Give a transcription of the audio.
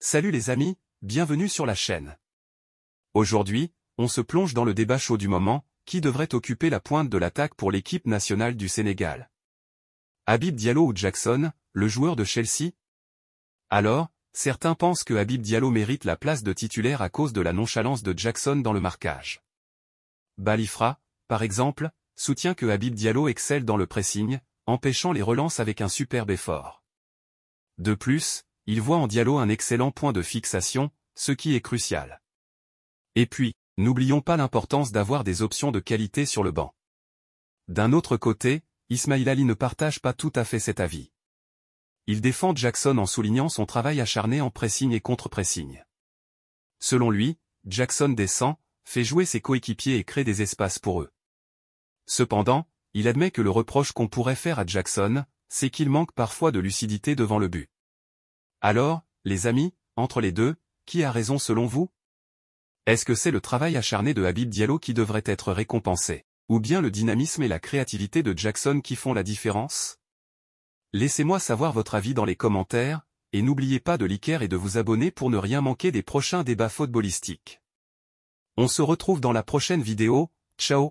Salut les amis, bienvenue sur la chaîne. Aujourd'hui, on se plonge dans le débat chaud du moment, qui devrait occuper la pointe de l'attaque pour l'équipe nationale du Sénégal. Habib Diallo ou Jackson, le joueur de Chelsea Alors, certains pensent que Habib Diallo mérite la place de titulaire à cause de la nonchalance de Jackson dans le marquage. Balifra, par exemple, soutient que Habib Diallo excelle dans le pressing, empêchant les relances avec un superbe effort. De plus, il voit en Diallo un excellent point de fixation, ce qui est crucial. Et puis, n'oublions pas l'importance d'avoir des options de qualité sur le banc. D'un autre côté, Ismail Ali ne partage pas tout à fait cet avis. Il défend Jackson en soulignant son travail acharné en pressing et contre-pressing. Selon lui, Jackson descend, fait jouer ses coéquipiers et crée des espaces pour eux. Cependant, il admet que le reproche qu'on pourrait faire à Jackson, c'est qu'il manque parfois de lucidité devant le but. Alors, les amis, entre les deux, qui a raison selon vous Est-ce que c'est le travail acharné de Habib Diallo qui devrait être récompensé Ou bien le dynamisme et la créativité de Jackson qui font la différence Laissez-moi savoir votre avis dans les commentaires, et n'oubliez pas de liker et de vous abonner pour ne rien manquer des prochains débats footballistiques. On se retrouve dans la prochaine vidéo, ciao